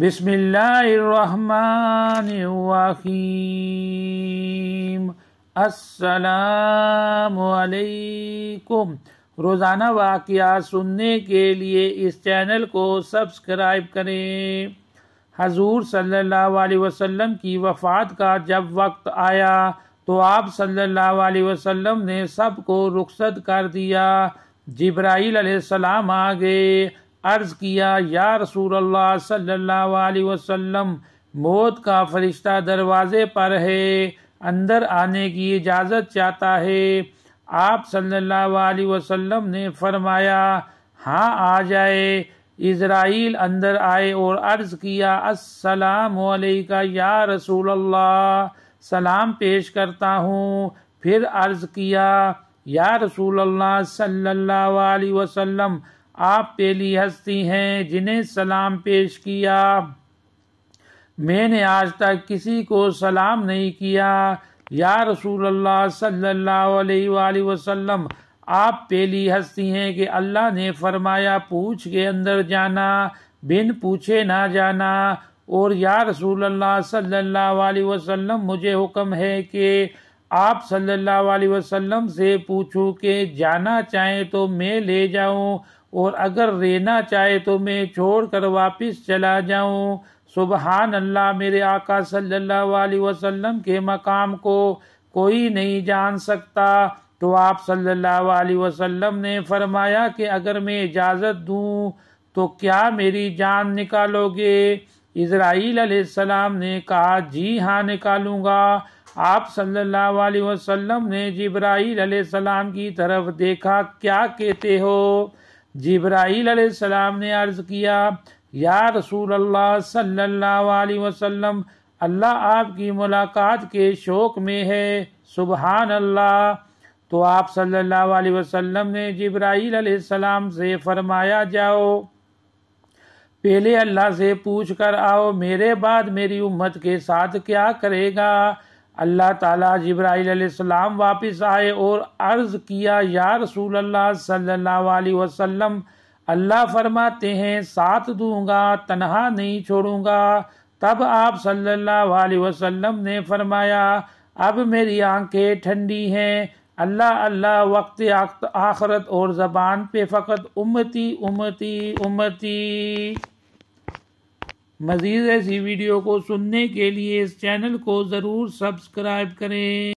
बिस्मिल्लाहिर्रहमानिर्रहीम अस्सलाम रोज़ाना वाक़ सुनने के लिए इस चैनल को सब्सक्राइब करें हजूर सल्लल्लाहु अलैहि वसल्लम की वफ़ात का जब वक्त आया तो आप सल्लल्लाहु अलैहि वसल्लम ने सबको रुखसत कर दिया जिब्राईल सलाम आ गए अर्ज़ किया या रसूल अल्लाह सल्लल्लाहु अलैहि वसल्लम मौत का फरिश्ता दरवाज़े पर है अंदर आने की इजाज़त चाहता है आप सल्लल्लाहु अलैहि वसल्लम ने फरमाया हाँ आ जाए इसराइल अंदर आए और अर्ज़ किया अस्सलाम वालेका या रसूल अल्लाह सलाम पेश करता हूँ फिर अर्ज़ किया या रसूल अल्लाह सल्लल्लाहु अलैहि वसल्लम आप पहली हस्ती हैं जिन्हें सलाम पेश किया मैंने आज तक किसी को सलाम नहीं किया या रसूल अल्लाह सल्लल्लाहु अलैहि वसल्लम आप पहली हस्ती हैं कि अल्लाह ने फरमाया पूछ के अंदर जाना बिन पूछे ना जाना और या रसूल अल्लाह सल्लल्लाहु अलैहि वसल्लम मुझे हुक्म है कि आप सल्लल्लाहु अलैहि वसल्लम से पूछूं कि जाना चाहे तो मैं ले जाऊं और अगर रहना चाहे तो मैं छोड़कर वापस चला जाऊं सुबहान अल्लाह मेरे आका सल्लल्लाहु अलैहि वसल्लम के मकाम को कोई नहीं जान सकता तो आप सल्लल्लाहु अलैहि वसल्लम ने फरमाया कि अगर मैं इजाज़त दूं तो क्या मेरी जान निकालोगे इसराइल सलाम ने कहा जी हाँ निकालूंगा आप सल्लल्लाहु अलैहि वसल्लम ने जिब्राईल सलाम की तरफ देखा क्या कहते हो जिब्राईल सलाम ने अर्ज किया या रसूल अल्लाह सल्लल्लाहु अलैहि वसल्लम अल्लाह आपकी मुलाकात के शौक में है सुबहान अल्लाह तो आप सल्लल्लाहु अलैहि वसल्लम ने जिब्राईल सलाम से फरमाया जाओ पहले अल्लाह से पूछ कर आओ मेरे बाद मेरी उम्मत के साथ क्या करेगा अल्लाह ताला सलाम वापस आए और अर्ज़ किया या रसूल अल्लाह सल्लल्लाहु अलैहि वसल्लम अल्लाह फरमाते हैं साथ दूंगा तनहा नहीं छोड़ूंगा तब आप सल्लल्लाहु अलैहि वसल्लम ने फरमाया अब मेरी आंखें ठंडी हैं अल्लाह अल्लाह वक्त आखरत और ज़बान पे फ़कत उम्मती उम्मती उम्मती मज़ीद ऐसी वीडियो को सुनने के लिए इस चैनल को ज़रूर सब्सक्राइब करें